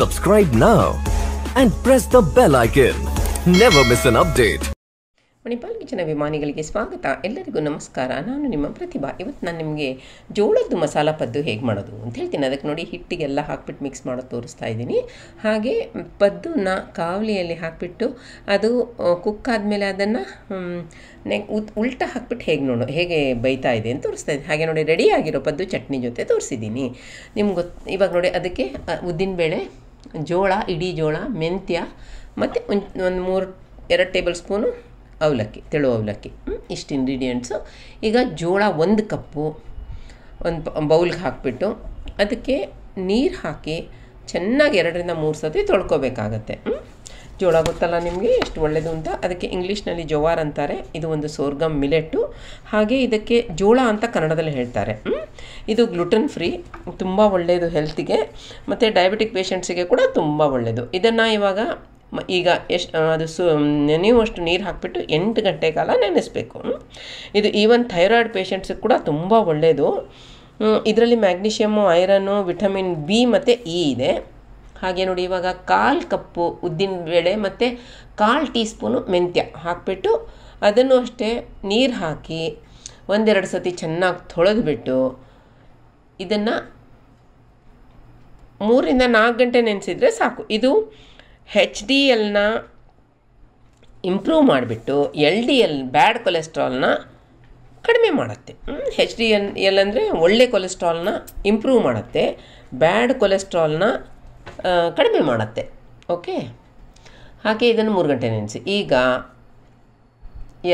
Subscribe now and press the bell icon. Never miss an update. Manipal ಕಿಚನ ಅಭಿಮಾನಿಗಳಿಗೆ ಸ್ವಾಗತ ಎಲ್ಲರಿಗೂ ನಮಸ್ಕಾರ ನಾನು ನಿಮ್ಮ ಪ್ರತಿಭಾ ಇವತ್ತು ನಾನು ನಿಮಗೆ ಜೋಳದ್ದು ಮಸಾಲ ಪದ್ದು ಹೇಗೆ ಮಾಡೋದು ಅಂತ ಹೇಳ್ತೀನಿ ಅದಕ್ಕೆ ನೋಡಿ ಹಿಟ್ಟಿಗೆಲ್ಲ ಹಾಕ್ಬಿಟ್ಟು ಮಿಕ್ಸ್ ಮಾಡೋದು ತೋರಿಸ್ತಾ ಇದ್ದೀನಿ ಹಾಗೆ ಪದ್ದನ್ನ ಕಾವಲಿಯಲ್ಲಿ ಹಾಕ್ಬಿಟ್ಟು ಅದು ಕುಕ್ ಆದಮೇಲೆ ಅದನ್ನು ನೆಕ್ ಉತ್ ಉಲ್ಟ ಹಾಕ್ಬಿಟ್ಟು ಹೇಗೆ ನೋಡು ಹೇಗೆ ಬೈತಾ ಇದೆ ಅಂತ ತೋರಿಸ್ತಾ ಇದ್ದೀನಿ ಹಾಗೆ ನೋಡಿ ರೆಡಿಯಾಗಿರೋ ಪದ್ದು ಚಟ್ನಿ ಜೊತೆ ತೋರಿಸಿದ್ದೀನಿ ನಿಮ್ಗೆ ಗೊತ್ತು ಇವಾಗ ನೋಡಿ ಅದಕ್ಕೆ ಉದ್ದಿನಬೇಳೆ ಜೋಳ ಇಡೀ ಜೋಳ ಮೆಂತ್ಯ ಮತ್ತು ಒಂದು ಒಂದು ಮೂರು ಎರಡು ಟೇಬಲ್ ಸ್ಪೂನು ಅವಲಕ್ಕಿ ತೆಳು ಅವಲಕ್ಕಿ ಇಷ್ಟು ಇಂಗ್ರೀಡಿಯೆಂಟ್ಸು ಈಗ ಜೋಳ ಒಂದು ಕಪ್ಪು ಒಂದು ಬೌಲ್ಗೆ ಹಾಕಿಬಿಟ್ಟು ಅದಕ್ಕೆ ನೀರು ಹಾಕಿ ಚೆನ್ನಾಗಿ ಎರಡರಿಂದ ಮೂರು ಸತಿ ತೊಳ್ಕೊಬೇಕಾಗತ್ತೆ ಜೋಳ ಗೊತ್ತಲ್ಲ ನಿಮಗೆ ಎಷ್ಟು ಒಳ್ಳೆಯದು ಅಂತ ಅದಕ್ಕೆ ಇಂಗ್ಲೀಷ್ನಲ್ಲಿ ಜೋವಾರ್ ಅಂತಾರೆ ಇದು ಒಂದು ಸೋರ್ಗಮ್ ಮಿಲೆಟ್ಟು ಹಾಗೆ ಇದಕ್ಕೆ ಜೋಳ ಅಂತ ಕನ್ನಡದಲ್ಲಿ ಹೇಳ್ತಾರೆ ಇದು ಗ್ಲುಟನ್ ಫ್ರೀ ತುಂಬ ಒಳ್ಳೆಯದು ಹೆಲ್ತಿಗೆ ಮತ್ತು ಡಯಾಬಿಟಿಕ್ ಪೇಷಂಟ್ಸಿಗೆ ಕೂಡ ತುಂಬ ಒಳ್ಳೆಯದು ಇದನ್ನು ಇವಾಗ ಈಗ ಎಷ್ಟು ಅದು ಸು ಅಷ್ಟು ನೀರು ಹಾಕಿಬಿಟ್ಟು ಎಂಟು ಗಂಟೆ ಕಾಲ ನೆನೆಸಬೇಕು ಇದು ಈವನ್ ಥೈರಾಯ್ಡ್ ಪೇಷಂಟ್ಸಿಗೆ ಕೂಡ ತುಂಬ ಒಳ್ಳೆಯದು ಇದರಲ್ಲಿ ಮ್ಯಾಗ್ನೀಷಿಯಮ್ಮು ಐರನ್ನು ವಿಟಮಿನ್ ಬಿ ಮತ್ತು ಇ e ಇದೆ ಹಾಗೆ ನೋಡಿ ಇವಾಗ ಕಾಲು ಕಪ್ಪು ಉದ್ದಿನ ಬೇಳೆ ಮತ್ತು ಕಾಲು ಟೀ ಸ್ಪೂನು ಮೆಂತ್ಯ ಹಾಕಿಬಿಟ್ಟು ಅದನ್ನು ಅಷ್ಟೇ ನೀರು ಹಾಕಿ ಒಂದೆರಡು ಸತಿ ಚೆನ್ನಾಗಿ ತೊಳೆದುಬಿಟ್ಟು ಇದನ್ನು ಮೂರಿಂದ ನಾಲ್ಕು ಗಂಟೆ ನೆನೆಸಿದರೆ ಸಾಕು ಇದು ಹೆಚ್ ಡಿ ಎಲ್ನ ಇಂಪ್ರೂವ್ ಮಾಡಿಬಿಟ್ಟು ಎಲ್ ಡಿ ಎಲ್ ಬ್ಯಾಡ್ ಕೊಲೆಸ್ಟ್ರಾಲ್ನ ಕಡಿಮೆ ಮಾಡುತ್ತೆ ಹೆಚ್ ಡಿ ಎನ್ ಎಲ್ ಅಂದರೆ ಒಳ್ಳೆ ಕೊಲೆಸ್ಟ್ರಾಲ್ನ ಇಂಪ್ರೂವ್ ಮಾಡುತ್ತೆ ಬ್ಯಾಡ್ ಕೊಲೆಸ್ಟ್ರಾಲ್ನ ಕಡಿಮೆ ಮಾಡುತ್ತೆ ಓಕೆ ಹಾಗೆ ಇದನ್ನು ಮೂರು ಗಂಟೆ ನೆನೆಸಿ ಈಗ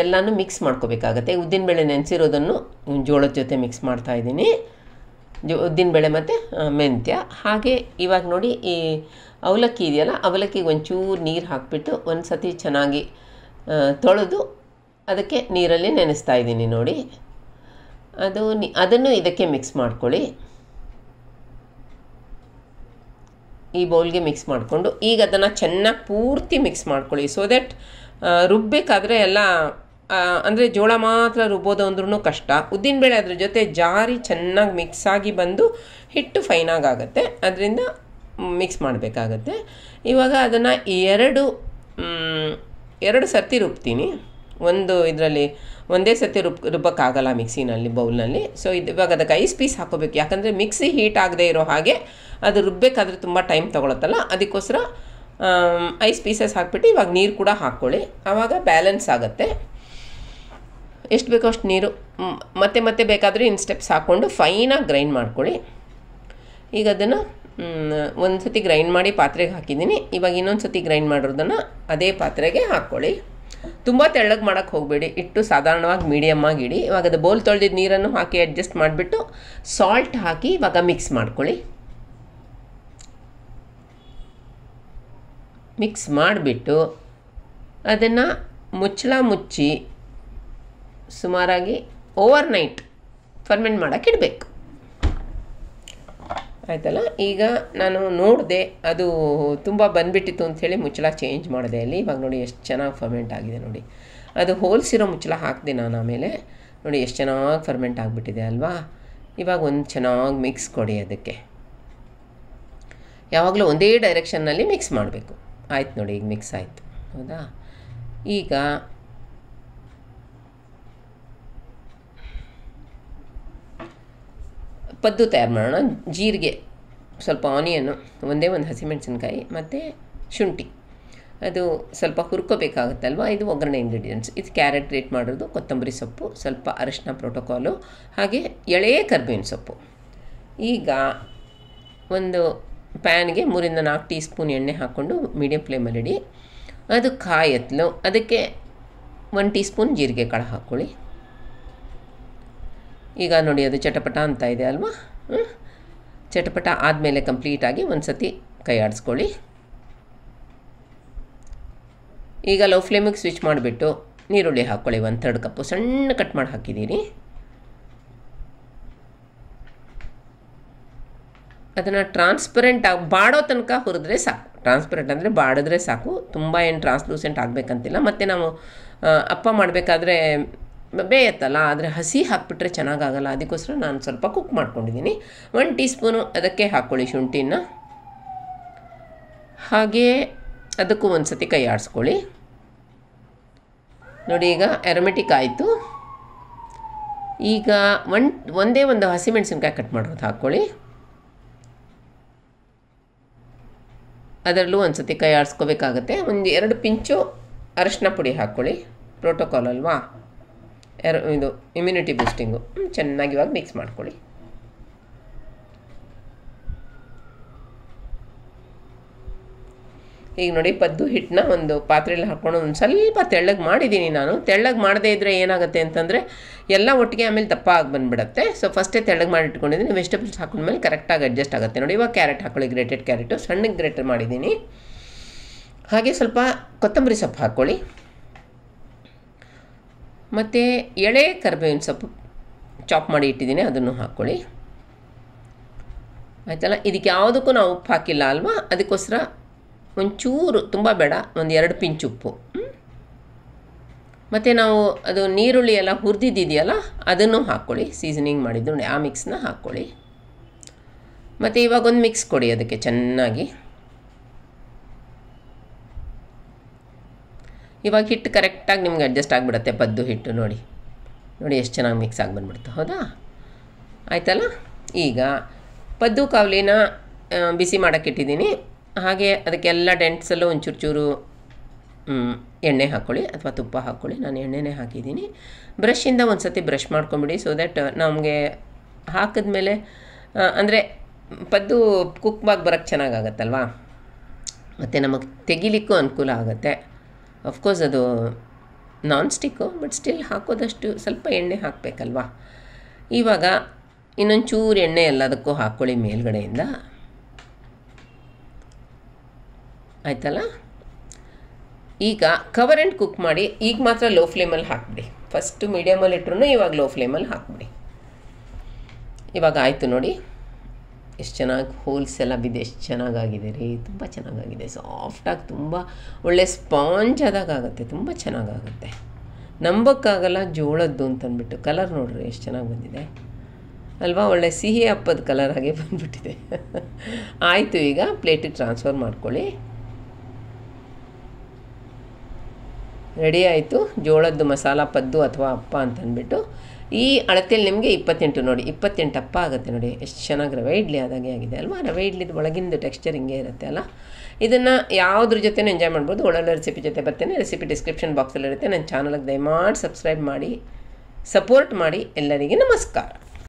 ಎಲ್ಲನೂ ಮಿಕ್ಸ್ ಮಾಡ್ಕೋಬೇಕಾಗತ್ತೆ ಬೇಳೆ ನೆನೆಸಿರೋದನ್ನು ಜೋಳದ ಜೊತೆ ಮಿಕ್ಸ್ ಮಾಡ್ತಾಯಿದ್ದೀನಿ ಉದ್ದಿನ ಬೇಳೆ ಮತ್ತು ಮೆಂತ್ಯ ಹಾಗೆ ಇವಾಗ ನೋಡಿ ಈ ಅವಲಕ್ಕಿ ಇದೆಯಲ್ಲ ಅವಲಕ್ಕಿಗೆ ಒಂಚೂರು ನೀರು ಹಾಕಿಬಿಟ್ಟು ಒಂದು ಸತಿ ಚೆನ್ನಾಗಿ ತೊಳೆದು ಅದಕ್ಕೆ ನೀರಲ್ಲಿ ನೆನೆಸ್ತಾ ಇದ್ದೀನಿ ನೋಡಿ ಅದು ಅದನ್ನು ಇದಕ್ಕೆ ಮಿಕ್ಸ್ ಮಾಡ್ಕೊಳ್ಳಿ ಈ ಬೌಲ್ಗೆ ಮಿಕ್ಸ್ ಮಾಡಿಕೊಂಡು ಈಗ ಅದನ್ನು ಚೆನ್ನಾಗಿ ಪೂರ್ತಿ ಮಿಕ್ಸ್ ಮಾಡ್ಕೊಳ್ಳಿ ಸೊ ದಟ್ ರುಬ್ಬಬೇಕಾದ್ರೆ ಎಲ್ಲ ಅಂದರೆ ಜೋಳ ಮಾತ್ರ ರುಬ್ಬೋದು ಅಂದ್ರೂ ಕಷ್ಟ ಬೇಳೆ ಅದ್ರ ಜೊತೆ ಜಾರಿ ಚೆನ್ನಾಗಿ ಮಿಕ್ಸ್ ಆಗಿ ಬಂದು ಹಿಟ್ಟು ಫೈನಾಗಿ ಆಗುತ್ತೆ ಅದರಿಂದ ಮಿಕ್ಸ್ ಮಾಡಬೇಕಾಗತ್ತೆ ಇವಾಗ ಅದನ್ನು ಎರಡು ಎರಡು ಸರ್ತಿ ರುಬ್ತೀನಿ ಒಂದು ಇದರಲ್ಲಿ ಒಂದೇ ಸರ್ತಿ ರುಬ್ ರುಬ್ಬಕ್ಕಾಗಲ್ಲ ಮಿಕ್ಸಿನಲ್ಲಿ ಬೌಲ್ನಲ್ಲಿ ಸೊ ಇದು ಇವಾಗ ಅದಕ್ಕೆ ಐಸ್ ಪೀಸ್ ಹಾಕೋಬೇಕು ಯಾಕಂದರೆ ಮಿಕ್ಸಿ ಹೀಟ್ ಆಗದೆ ಇರೋ ಹಾಗೆ ಅದು ರುಬ್ಬೇಕಾದ್ರೆ ತುಂಬ ಟೈಮ್ ತೊಗೊಳತ್ತಲ್ಲ ಅದಕ್ಕೋಸ್ಕರ ಐಸ್ ಪೀಸಸ್ ಹಾಕ್ಬಿಟ್ಟು ಇವಾಗ ನೀರು ಕೂಡ ಹಾಕ್ಕೊಳ್ಳಿ ಆವಾಗ ಬ್ಯಾಲೆನ್ಸ್ ಆಗುತ್ತೆ ಎಷ್ಟು ಬೇಕೋ ಅಷ್ಟು ನೀರು ಮತ್ತೆ ಮತ್ತೆ ಬೇಕಾದರೆ ಸ್ಟೆಪ್ಸ್ ಹಾಕ್ಕೊಂಡು ಫೈನಾಗಿ ಗ್ರೈಂಡ್ ಮಾಡ್ಕೊಳ್ಳಿ ಈಗ ಅದನ್ನು ಒಂದು ಸತಿ ಗ್ರೈಂಡ್ ಮಾಡಿ ಪಾತ್ರೆಗೆ ಹಾಕಿದ್ದೀನಿ ಇವಾಗ ಇನ್ನೊಂದು ಸತಿ ಗ್ರೈಂಡ್ ಮಾಡಿರೋದನ್ನು ಅದೇ ಪಾತ್ರೆಗೆ ಹಾಕ್ಕೊಳ್ಳಿ ತುಂಬ ತೆಳ್ಳಗೆ ಮಾಡೋಕ್ಕೆ ಹೋಗಬೇಡಿ ಇಟ್ಟು ಸಾಧಾರಣವಾಗಿ ಮೀಡಿಯಮ್ ಇಡಿ ಇವಾಗ ಅದು ಬೋಲ್ ತೊಳೆದಿದ್ದ ನೀರನ್ನು ಹಾಕಿ ಅಡ್ಜಸ್ಟ್ ಮಾಡಿಬಿಟ್ಟು ಸಾಲ್ಟ್ ಹಾಕಿ ಇವಾಗ ಮಿಕ್ಸ್ ಮಾಡ್ಕೊಳ್ಳಿ ಮಿಕ್ಸ್ ಮಾಡಿಬಿಟ್ಟು ಅದನ್ನು ಮುಚ್ಚಳ ಮುಚ್ಚಿ ಸುಮಾರಾಗಿ ಓವರ್ ನೈಟ್ ಫರ್ಮೆಂಟ್ ಮಾಡೋಕ್ಕೆ ಇಡಬೇಕು ಆಯಿತಲ್ಲ ಈಗ ನಾನು ನೋಡಿದೆ ಅದು ತುಂಬ ಬಂದುಬಿಟ್ಟಿತ್ತು ಅಂಥೇಳಿ ಮುಚ್ಚಳ ಚೇಂಜ್ ಮಾಡಿದೆ ಅಲ್ಲಿ ಇವಾಗ ನೋಡಿ ಎಷ್ಟು ಚೆನ್ನಾಗಿ ಫರ್ಮೆಂಟ್ ಆಗಿದೆ ನೋಡಿ ಅದು ಹೋಲ್ಸಿರೋ ಮುಚ್ಚಳ ಹಾಕಿದೆ ನಾನು ಆಮೇಲೆ ನೋಡಿ ಎಷ್ಟು ಚೆನ್ನಾಗಿ ಫರ್ಮೆಂಟ್ ಆಗಿಬಿಟ್ಟಿದೆ ಅಲ್ವಾ ಇವಾಗ ಒಂದು ಚೆನ್ನಾಗಿ ಮಿಕ್ಸ್ ಕೊಡಿ ಅದಕ್ಕೆ ಯಾವಾಗಲೂ ಒಂದೇ ಡೈರೆಕ್ಷನ್ನಲ್ಲಿ ಮಿಕ್ಸ್ ಮಾಡಬೇಕು ಆಯ್ತು ನೋಡಿ ಈಗ ಮಿಕ್ಸ್ ಆಯಿತು ಹೌದಾ ಈಗ ಪದ್ದು ತಯಾರು ಮಾಡೋಣ ಜೀರಿಗೆ ಸ್ವಲ್ಪ ಆನಿಯನ್ನು ಒಂದೇ ಒಂದು ಹಸಿಮೆಣಸಿನ್ಕಾಯಿ ಮತ್ತು ಶುಂಠಿ ಅದು ಸ್ವಲ್ಪ ಹುರ್ಕೋಬೇಕಾಗುತ್ತಲ್ವ ಇದು ಒಗ್ಗರಣೆ ಇಂಗ್ರೀಡಿಯೆಂಟ್ಸ್ ಇದು ಕ್ಯಾರೆಟ್ ರೇಟ್ ಮಾಡೋದು ಕೊತ್ತಂಬರಿ ಸೊಪ್ಪು ಸ್ವಲ್ಪ ಅರಶಿನ ಪ್ರೋಟೋಕಾಲು ಹಾಗೆ ಎಳೆಯ ಕರ್ಬೇವಿನ ಸೊಪ್ಪು ಈಗ ಒಂದು ಪ್ಯಾನ್ಗೆ ಮೂರಿಂದ ನಾಲ್ಕು ಟೀ ಸ್ಪೂನ್ ಎಣ್ಣೆ ಹಾಕ್ಕೊಂಡು ಮೀಡಿಯಮ್ ಫ್ಲೇಮಲ್ಲಿಡಿ ಅದು ಕಾಯತ್ಲು ಅದಕ್ಕೆ ಒಂದು ಟೀ ಸ್ಪೂನ್ ಜೀರಿಗೆ ಕಾಳು ಹಾಕ್ಕೊಳ್ಳಿ ಈಗ ನೋಡಿ ಅದು ಚಟಪಟ ಅಂತ ಇದೆ ಅಲ್ವಾ ಚಟಪಟ ಆದಮೇಲೆ ಕಂಪ್ಲೀಟಾಗಿ ಒಂದು ಸತಿ ಕೈ ಆಡಿಸ್ಕೊಳ್ಳಿ ಈಗ ಲೋ ಫ್ಲೇಮಿಗೆ ಸ್ವಿಚ್ ಮಾಡಿಬಿಟ್ಟು ನೀರುಳ್ಳಿ ಹಾಕ್ಕೊಳ್ಳಿ ಒಂದು ಥರ್ಡ್ ಕಪ್ಪು ಸಣ್ಣ ಕಟ್ ಮಾಡಿ ಹಾಕಿದ್ದೀರಿ ಅದನ್ನು ಟ್ರಾನ್ಸ್ಪರೆಂಟ್ ಆಗಿ ಬಾಡೋ ತನಕ ಹುರಿದ್ರೆ ಸಾಕು ಟ್ರಾನ್ಸ್ಪರೆಂಟ್ ಅಂದರೆ ಬಾಡಿದ್ರೆ ಸಾಕು ತುಂಬ ಏನು ಟ್ರಾನ್ಸ್ಲೂಸೆಂಟ್ ಆಗಬೇಕಂತಿಲ್ಲ ಮತ್ತು ನಾವು ಅಪ್ಪ ಮಾಡಬೇಕಾದ್ರೆ ಬೇಯತ್ತಲ್ಲ ಆದರೆ ಹಸಿ ಹಾಕ್ಬಿಟ್ರೆ ಚೆನ್ನಾಗಾಗಲ್ಲ ಅದಕ್ಕೋಸ್ಕರ ನಾನು ಸ್ವಲ್ಪ ಕುಕ್ ಮಾಡ್ಕೊಂಡಿದ್ದೀನಿ ಒನ್ ಟೀ ಸ್ಪೂನು ಅದಕ್ಕೆ ಹಾಕ್ಕೊಳ್ಳಿ ಶುಂಠಿನ ಹಾಗೆಯೇ ಅದಕ್ಕೂ ಒಂದು ಸತಿ ಕೈ ಆಡಿಸ್ಕೊಳ್ಳಿ ನೋಡಿ ಈಗ ಎರೊಮೆಟಿಕ್ ಆಯಿತು ಈಗ ಒನ್ ಒಂದೇ ಒಂದು ಹಸಿಮೆಣಸಿನ್ಕಾಯಿ ಕಟ್ ಮಾಡೋದು ಹಾಕ್ಕೊಳ್ಳಿ ಅದರಲ್ಲೂ ಒಂದು ಸತಿ ಕೈ ಆಡಿಸ್ಕೋಬೇಕಾಗತ್ತೆ ಒಂದು ಎರಡು ಪಿಂಚು ಅರಶಿನ ಪುಡಿ ಹಾಕ್ಕೊಳ್ಳಿ ಪ್ರೋಟೋಕಾಲ್ ಅಲ್ವಾ ಎರ ಇದು ಇಮ್ಯುನಿಟಿ ಬೂಸ್ಟಿಂಗು ಚೆನ್ನಾಗಿ ಇವಾಗ ಮಿಕ್ಸ್ ಮಾಡ್ಕೊಳ್ಳಿ ಈಗ ನೋಡಿ ಪದ್ದು ಹಿಟ್ಟನ್ನ ಒಂದು ಪಾತ್ರೆಯಲ್ಲಿ ಹಾಕ್ಕೊಂಡು ಒಂದು ಸ್ವಲ್ಪ ತೆಳ್ಳಗೆ ಮಾಡಿದ್ದೀನಿ ನಾನು ತೆಳ್ಳಗೆ ಮಾಡದೇ ಇದ್ದರೆ ಏನಾಗುತ್ತೆ ಅಂತಂದರೆ ಎಲ್ಲ ಒಟ್ಟಿಗೆ ಆಮೇಲೆ ದಪ್ಪ ಆಗಿ ಬಂದುಬಿಡುತ್ತೆ ಸೊ ಫಸ್ಟೇ ತೆಳ್ಳಗೆ ಮಾಡಿ ಇಟ್ಕೊಂಡಿದ್ದೀನಿ ವೆಜಿಟೇಬಲ್ಸ್ ಹಾಕೊಂಡ್ಮೇಲೆ ಕರೆಕ್ಟಾಗಿ ಅಡ್ಜಸ್ಟ್ ಆಗುತ್ತೆ ನೋಡಿ ಇವಾಗ ಕ್ಯಾರೆಟ್ ಹಾಕೊಳ್ಳಿ ಗ್ರೇಟೆಡ್ ಕ್ಯಾರೆಟು ಸಣ್ಣಗೆ ಗ್ರೇಟರ್ ಮಾಡಿದ್ದೀನಿ ಹಾಗೆ ಸ್ವಲ್ಪ ಕೊತ್ತಂಬರಿ ಸೊಪ್ಪು ಹಾಕ್ಕೊಳ್ಳಿ ಮತ್ತು ಎಳೆ ಕರ್ಬೇವಿನ ಸೊಪ್ಪು ಚಾಪ್ ಮಾಡಿ ಇಟ್ಟಿದ್ದೀನಿ ಅದನ್ನು ಹಾಕ್ಕೊಳ್ಳಿ ಆಯಿತಲ್ಲ ಇದಕ್ಕೆ ಯಾವುದಕ್ಕೂ ನಾವು ಉಪ್ಪು ಹಾಕಿಲ್ಲ ಅಲ್ವಾ ಅದಕ್ಕೋಸ್ಕರ ಒಂಚೂರು ತುಂಬ ಬೇಡ ಒಂದು ಎರಡು ಪಿಂಚ್ ಉಪ್ಪು ಮತ್ತು ನಾವು ಅದು ನೀರುಳ್ಳಿ ಎಲ್ಲ ಹುರಿದಿದ್ದಿದೆಯಲ್ಲ ಅದನ್ನು ಹಾಕ್ಕೊಳ್ಳಿ ಸೀಸನಿಂಗ್ ಮಾಡಿದ್ದು ಆ ಮಿಕ್ಸ್ನ ಹಾಕ್ಕೊಳ್ಳಿ ಮತ್ತು ಇವಾಗ ಒಂದು ಮಿಕ್ಸ್ ಕೊಡಿ ಅದಕ್ಕೆ ಚೆನ್ನಾಗಿ ಇವಾಗ ಹಿಟ್ಟು ಕರೆಕ್ಟಾಗಿ ನಿಮ್ಗೆ ಅಡ್ಜಸ್ಟ್ ಆಗಿಬಿಡತ್ತೆ ಪದ್ದು ಹಿಟ್ಟು ನೋಡಿ ನೋಡಿ ಎಷ್ಟು ಚೆನ್ನಾಗಿ ಮಿಕ್ಸ್ ಆಗಿ ಬಂದ್ಬಿಡ್ತು ಹೌದಾ ಆಯಿತಲ್ಲ ಈಗ ಪದ್ದು ಕಾವಲಿನ ಬಿಸಿ ಮಾಡೋಕ್ಕಿಟ್ಟಿದ್ದೀನಿ ಇಟ್ಟಿದ್ದೀನಿ ಹಾಗೆ ಅದಕ್ಕೆಲ್ಲ ಡೆಂಟ್ಸಲ್ಲೂ ಒಂಚೂರು ಚೂರು ಎಣ್ಣೆ ಹಾಕ್ಕೊಳ್ಳಿ ಅಥವಾ ತುಪ್ಪ ಹಾಕ್ಕೊಳ್ಳಿ ನಾನು ಎಣ್ಣೆನೇ ಹಾಕಿದ್ದೀನಿ ಬ್ರಷಿಂದ ಒಂದು ಸತಿ ಬ್ರಷ್ ಮಾಡ್ಕೊಂಬಿಡಿ ಸೊ ದ್ಯಾಟ್ ನಮಗೆ ಹಾಕಿದ್ಮೇಲೆ ಅಂದರೆ ಪದ್ದು ಕುಕ್ ಬಾಗಿ ಬರೋಕ್ಕೆ ಚೆನ್ನಾಗಾಗತ್ತಲ್ವಾ ಮತ್ತು ನಮಗೆ ತೆಗಿಲಿಕ್ಕೂ ಅನುಕೂಲ ಆಗುತ್ತೆ ಅಫ್ಕೋರ್ಸ್ ಅದು ನಾನ್ ಸ್ಟಿಕ್ಕು ಬಟ್ ಸ್ಟಿಲ್ ಹಾಕೋದಷ್ಟು ಸ್ವಲ್ಪ ಎಣ್ಣೆ ಹಾಕಬೇಕಲ್ವಾ ಇವಾಗ ಇನ್ನೊಂದು ಚೂರು ಎಣ್ಣೆ ಎಲ್ಲದಕ್ಕೂ ಹಾಕ್ಕೊಳ್ಳಿ ಮೇಲ್ಗಡೆಯಿಂದ ಆಯಿತಲ್ಲ ಈಗ ಕವರ್ ಆ್ಯಂಡ್ ಕುಕ್ ಮಾಡಿ ಈಗ ಮಾತ್ರ ಲೋ ಫ್ಲೇಮಲ್ಲಿ ಹಾಕ್ಬಿಡಿ ಫಸ್ಟು ಮೀಡಿಯಮಲ್ಲಿ ಇಟ್ರು ಇವಾಗ ಲೋ ಫ್ಲೇಮಲ್ಲಿ ಹಾಕ್ಬಿಡಿ ಇವಾಗ ಆಯಿತು ನೋಡಿ ಎಷ್ಟು ಚೆನ್ನಾಗಿ ಹೋಲ್ಸ್ ಎಲ್ಲ ಬಿದ್ದು ಎಷ್ಟು ಚೆನ್ನಾಗಾಗಿದೆ ರೀ ತುಂಬ ಚೆನ್ನಾಗಾಗಿದೆ ಸಾಫ್ಟಾಗಿ ತುಂಬ ಒಳ್ಳೆ ಸ್ಪಾಂಜ್ ಆದಾಗುತ್ತೆ ತುಂಬ ಚೆನ್ನಾಗಾಗುತ್ತೆ ನಂಬೋಕ್ಕಾಗಲ್ಲ ಜೋಳದ್ದು ಅಂತಂದ್ಬಿಟ್ಟು ಕಲರ್ ನೋಡ್ರಿ ಎಷ್ಟು ಚೆನ್ನಾಗಿ ಬಂದಿದೆ ಅಲ್ವಾ ಒಳ್ಳೆ ಸಿಹಿ ಹಪ್ಪದ ಕಲರ್ ಹಾಗೆ ಬಂದುಬಿಟ್ಟಿದೆ ಆಯಿತು ಈಗ ಪ್ಲೇಟಿಗೆ ಟ್ರಾನ್ಸ್ಫರ್ ಮಾಡ್ಕೊಳ್ಳಿ ರೆಡಿ ಆಯಿತು ಜೋಳದ್ದು ಮಸಾಲ ಪದ್ದು ಅಥವಾ ಅಪ್ಪ ಅಂತಂದ್ಬಿಟ್ಟು ಈ ಅಳತೆಯಲ್ಲಿ ನಿಮಗೆ ಇಪ್ಪತ್ತೆಂಟು ನೋಡಿ ಇಪ್ಪತ್ತೆಂಟು ಅಪ್ಪ ಆಗುತ್ತೆ ನೋಡಿ ಎಷ್ಟು ಚೆನ್ನಾಗಿ ರವೆ ಇಡ್ಲಿ ಆದಾಗೆ ಆಗಿದೆ ಅಲ್ವಾ ರವೆ ಇಡ್ಲಿದ ಒಳಗಿಂದು ಟೆಕ್ಸ್ಚರ್ ಹಿಂಗೆ ಇರುತ್ತೆ ಅಲ್ಲ ಇದನ್ನು ಯಾವುದ್ರ ಜೊತೆ ಎಂಜಾಯ್ ಮಾಡ್ಬೋದು ಒಳ್ಳೊಳ್ಳೆ ರೆಸಿಪಿ ಜೊತೆ ಬರ್ತೇನೆ ರೆಸಿಪಿ ಡಿಸ್ಕ್ರಿಪ್ಷನ್ ಬಾಕ್ಸಲ್ಲಿರುತ್ತೆ ನನ್ನ ಚಾನಲ್ಗೆ ದಯಮಾಡಿ ಸಬ್ಸ್ಕ್ರೈಬ್ ಮಾಡಿ ಸಪೋರ್ಟ್ ಮಾಡಿ ಎಲ್ಲರಿಗೆ ನಮಸ್ಕಾರ